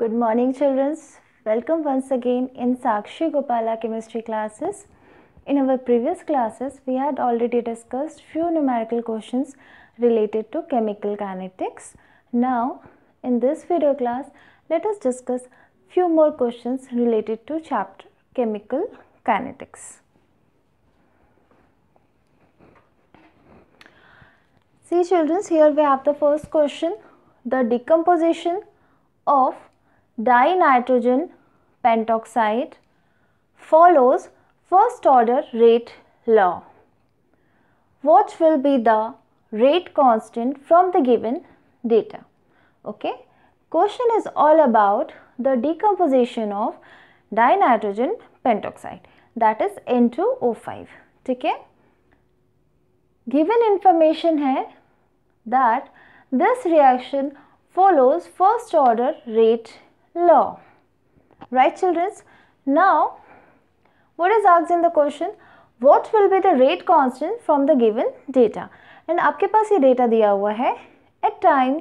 Good morning children. Welcome once again in Sakshi Gopala chemistry classes. In our previous classes, we had already discussed few numerical questions related to chemical kinetics. Now, in this video class, let us discuss few more questions related to chapter chemical kinetics. See children, here we have the first question, the decomposition of dinitrogen pentoxide follows first order rate law. What will be the rate constant from the given data? Okay. Question is all about the decomposition of dinitrogen pentoxide that is N2O5. ठीक है given information है that this follows first order rate law. Right children? Now, what is asked in the question? What will be the rate constant from the given data? And आपके पास ये data दिया हुआ है At time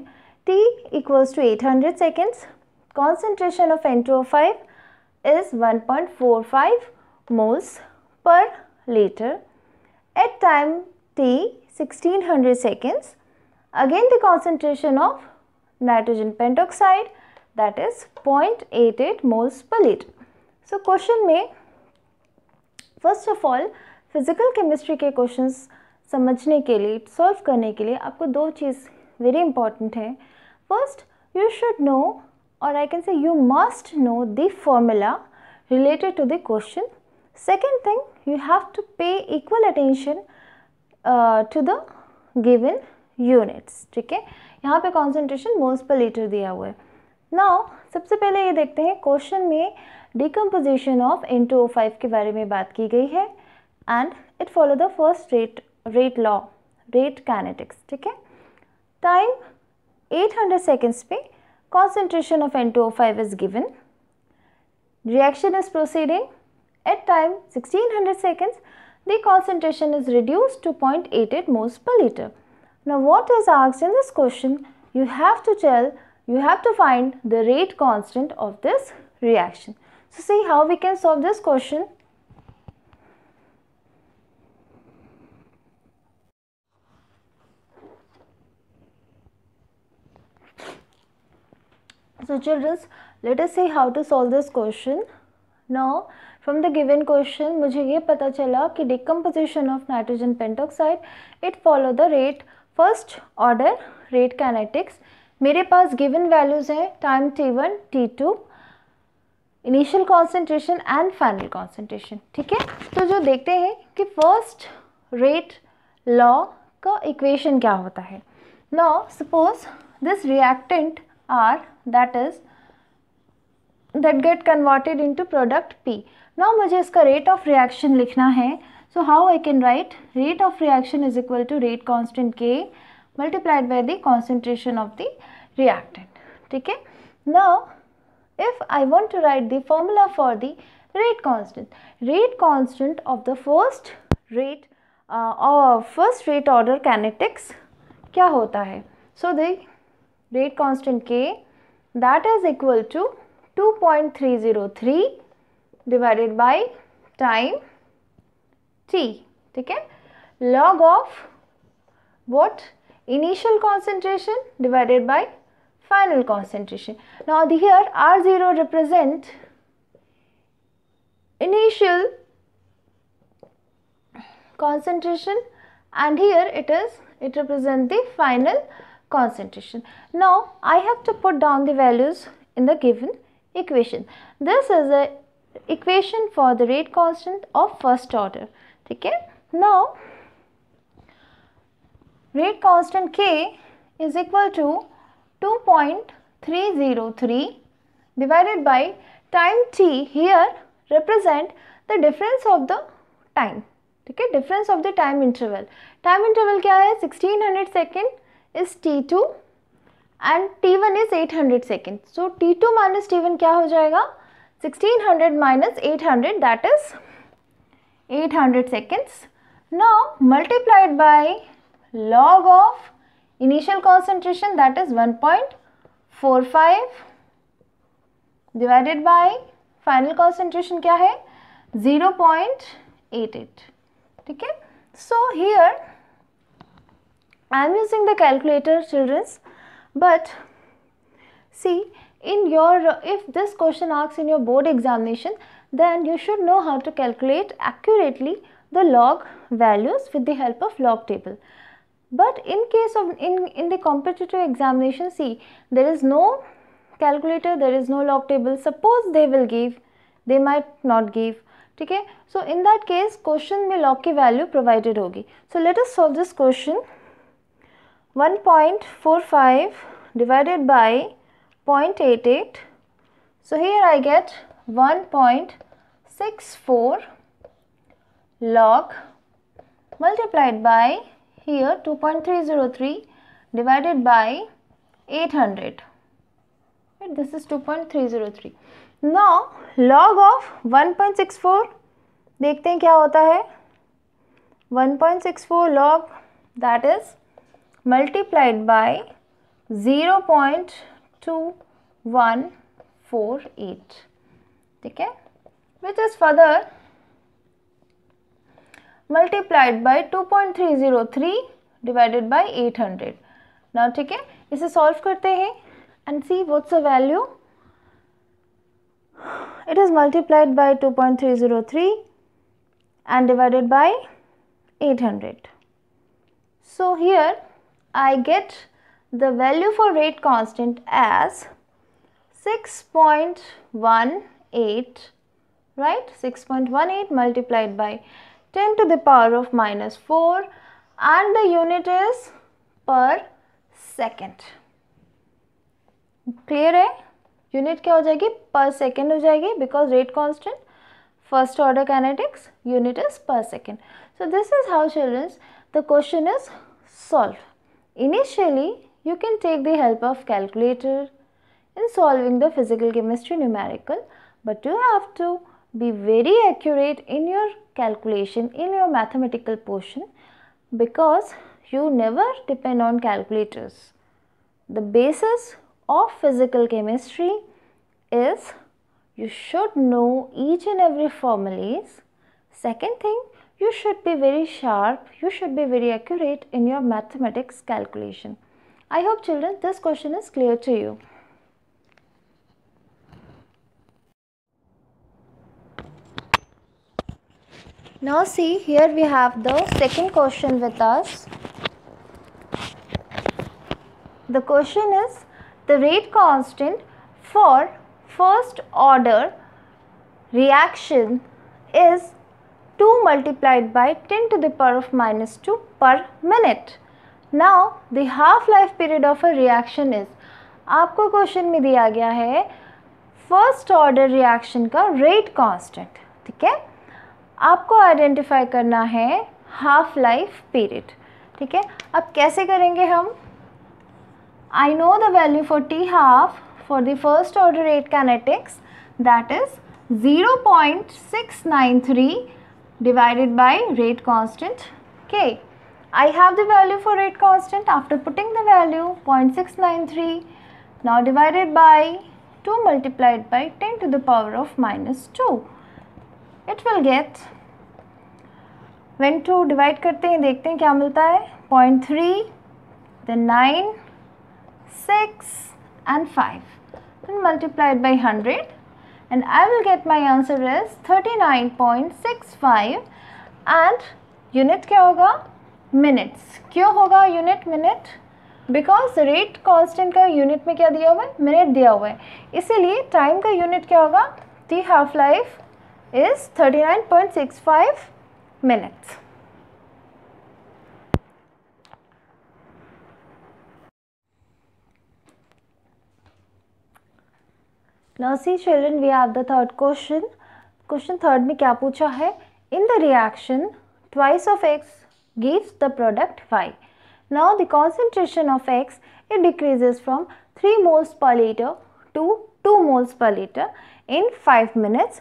t equals to 800 seconds, concentration of N2O5 is 1.45 moles per liter. At time t 1600 seconds, again the concentration of nitrogen pentoxide that is point eight eight moles per litre so question में first of all physical chemistry के question समझने के लिए solve करने के लिए आपको दो चीज़ वेरी इंपॉर्टेंट है फर्स्ट यू शुड नो और I can say you must know the formula related to the question second thing you have to pay equal attention to the given units ठीक है यहाँ पे कॉन्सेंट्रेशन मोल्स पर लीटर दिया हुआ है now सबसे पहले ये देखते हैं क्वेश्चन में decomposition of N two O five के बारे में बात की गई है and it follow the first rate rate law rate kinetics ठीक है टाइम एट हंड्रेड सेकेंड्स पे concentration of N two O five is given reaction is proceeding at time sixteen hundred seconds the concentration is reduce to point eight eight most per litre ना what is आग्स in this question you have to tell you have to find the rate constant of this reaction. So see how we can solve this question. So children, let us see how to solve this question. Now, from the given question, मुझे ये पता चला कि decomposition of nitrogen pentoxide, it follow the rate, first order rate kinetics मेरे पास given values हैं time T one T two initial concentration and final concentration ठीक है तो जो देखते हैं कि फर्स्ट रेट लॉ का इक्वेशन क्या होता है now suppose this reactant R that is that get converted into product P Now मुझे इसका रेट ऑफ रिएक्शन लिखना है so how I can write rate of reaction is equal to rate constant के multiplied by the concentration of the reactant. Okay? Now, if I want to write the formula for the rate constant, rate constant of the first rate uh, or first rate order kinetics kya hota hai So, the rate constant K that is equal to 2.303 divided by time t ठीक है log of what initial concentration divided by final concentration. Now here R0 represent initial concentration and here it is it represent the final concentration. Now I have to put down the values in the given equation. This is a equation for the rate constant of first order. Okay? Now rate constant K is equal to 2.303 divided by time t here represent the difference of the time Okay, difference of the time interval time interval क्या है 1600 second is t2 and t1 is 800 second so t2 minus t1 क्या हो जाएगा 1600 minus 800 that is 800 seconds now multiplied by log of initial concentration that is 1.45 divided by final concentration. क्या है 0.88 ठीक है here I am using the calculator children's but see in your if this question asks in your board examination then you should know how to calculate accurately the log values with the help of log table but in case of in, in the competitive examination, see there is no calculator, there is no log table. Suppose they will give, they might not give. okay? So in that case, question will log value provided. Value provided होगी so let us solve 1.45 divided by 0.88 so here I get 1.64 log multiplied by here 2.303 divided by 800 right? this is 2.303 now log of 1.64 देखते हैं क्या होता है 1.64 log that is multiplied by 0.2148 ठीक है which is further Multiplied by 2.303 divided by 800 Now, ठीक है इसे solve करते हैं and see what's a it is multiplied by 2.303 and divided by 800. So here I get the value for rate constant as 6.18 right 6.18 multiplied by 10 to the power of minus 4 and the unit is per second. Clear? Unit kya ho jayegi? Per second ho jayegi because rate constant. First order kinetics, unit is per second. So this is how children, the question is solved. Initially, you can take the help of calculator in solving the physical chemistry numerical. But you have to be very accurate in your calculation in your mathematical portion because you never depend on calculators. The basis of physical chemistry is you should know each and every formulas. Second thing, you should be very sharp, you should be very accurate in your mathematics calculation. I hope children this question is clear to you. Now see here we have the second question with us. The question is the rate constant for first order reaction is 2 multiplied by 10 to the power of minus 2 per minute. Now the half life period of a reaction is आपको question में दिया गया है first order reaction का rate constant ठीक है आपको identify करना है हाफ लाइफ पीरियड ठीक है अब कैसे करेंगे हम I know the value for T half for the first order at kinetics that is zero point six nine three divided by rate constant के I have the value for rate constant after putting the value point six nine three now divided by two multiplied by ten to the power of minus two it will get one two divide करते हैं देखते हैं क्या मिलता है point three then 9, 6 and 5 then multiplied by 100 and I will get my answer is 39.65 and unit क्या होगा minutes क्यों होगा unit minute because rate constant का unit में क्या दिया हुआ है minute दिया हुआ है इसीलिए time का unit क्या होगा the half life is 39.65 minutes. see children, we have the third question. Question third, me kya pucha hai? In the reaction, twice of x gives the product y. Now the concentration of x it decreases from 3 moles per liter to 2 moles per liter in 5 minutes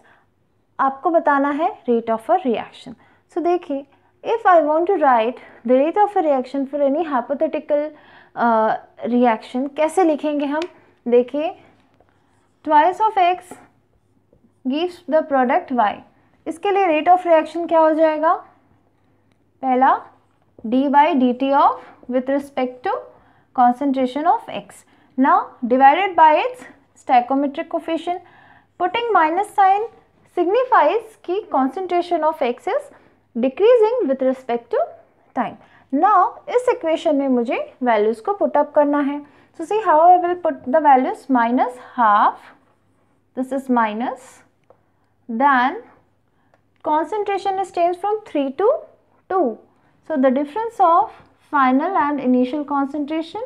आपको बताना है rate of a reaction so देखिए if I want to write the rate of a reaction for any hypothetical reaction कैसे लिखेंगे हम देखिए twice of X gives the product Y इसके लिए रेट ऑफ रिएक्शन क्या हो जाएगा पहला D by D T of with respect to concentration of X ना divided by its stoichiometric coefficient putting minus sign signifies key concentration of x is decreasing with respect to time. Now this equation में मुझे values put up करना So see how I will put the values minus half, this is minus, then concentration is changed from 3 to 2. So the difference of final and initial concentration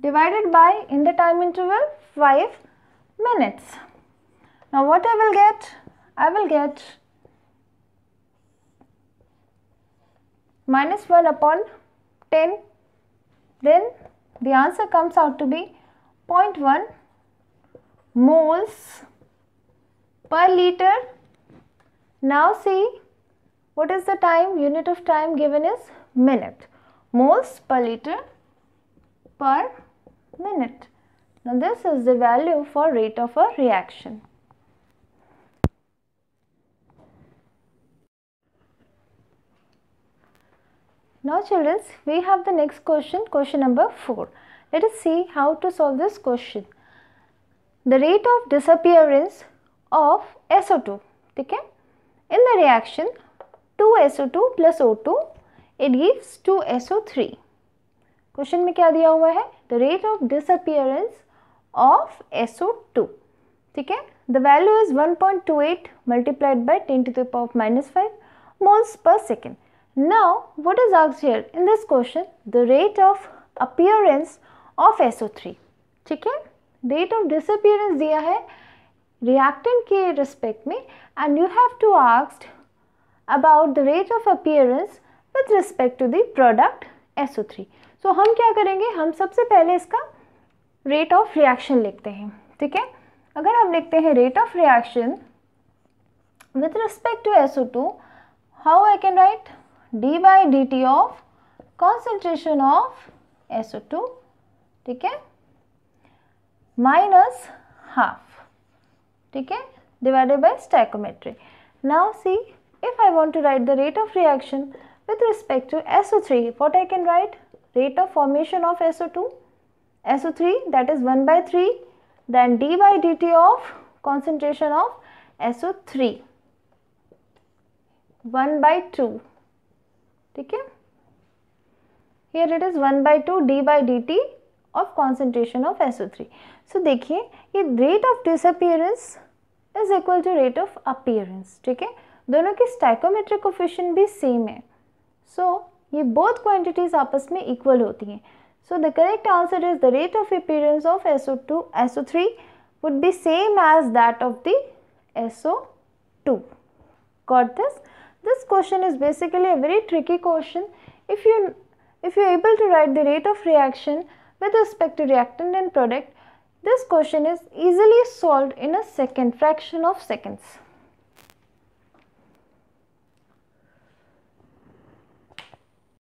divided by in the time interval 5 minutes. Now what I will get? I will get minus 1 upon 10 then the answer comes out to be 0.1 moles per liter. Now see what is the time unit of time given is minute moles per liter per minute. Now this is the value for rate of a reaction. Now children, we have the next question, question number 4. Let us see how to solve this question. The rate of disappearance of SO2, ठीक है? In the reaction, 2SO2 plus O2, it gives 2SO3. Question में क्या दिया हुआ है The rate of disappearance of SO2, ठीक है? The value is 1.28 multiplied by 10 to the power of minus 5 moles per second. Now, what is asked here? In this question, the rate of appearance of SO3. ठीक है rate of disappearance दिया है reactant के respect में and you have to asked about the rate of appearance with respect to the product SO3. So so, हम क्या करेंगे हम सबसे पहले इसका रेट ऑफ रिएक्शन लिखते हैं ठीक है अगर हम लिखते हैं rate of reaction with respect to SO2, how I can write D by D T of concentration of S two ठीक है माइनस हाफ ठीक है divided by stoichiometry now see if I want to write the rate of reaction with respect to S three what I can write rate of formation of S two S three that is one by three then D by D T of concentration of S three one by two ठीक है here it is one by two D by D T of concentration of SO three so देखिए ये rate of disappearance is equal to rate of appearance ठीक है दोनों की stoichiometric coefficient भी same है सो so, ये बोथ क्वांटिटीज आपस में इक्वल होती हैं so the correct answer is the rate of appearance of SO two SO three would be same as that of the SO two caught this This question is basically a very tricky question. If you if you are able to write the rate of reaction with respect to reactant and product, this question is easily solved in a second fraction of seconds.